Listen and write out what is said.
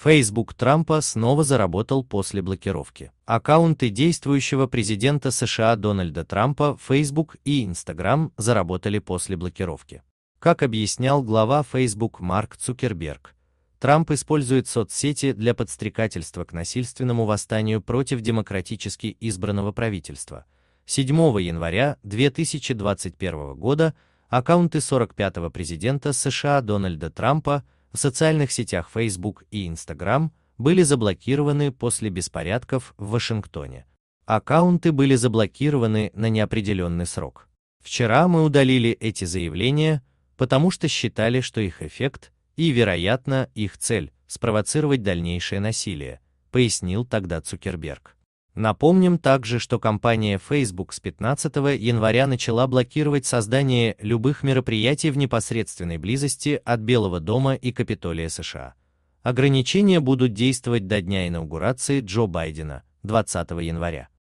Facebook Трампа снова заработал после блокировки. Аккаунты действующего президента США Дональда Трампа Facebook и Instagram заработали после блокировки. Как объяснял глава Facebook Марк Цукерберг, Трамп использует соцсети для подстрекательства к насильственному восстанию против демократически избранного правительства. 7 января 2021 года аккаунты 45-го президента США Дональда Трампа – в социальных сетях Facebook и Instagram были заблокированы после беспорядков в Вашингтоне. Аккаунты были заблокированы на неопределенный срок. Вчера мы удалили эти заявления, потому что считали, что их эффект и, вероятно, их цель – спровоцировать дальнейшее насилие, пояснил тогда Цукерберг. Напомним также, что компания Facebook с 15 января начала блокировать создание любых мероприятий в непосредственной близости от Белого дома и Капитолия США. Ограничения будут действовать до дня инаугурации Джо Байдена, 20 января.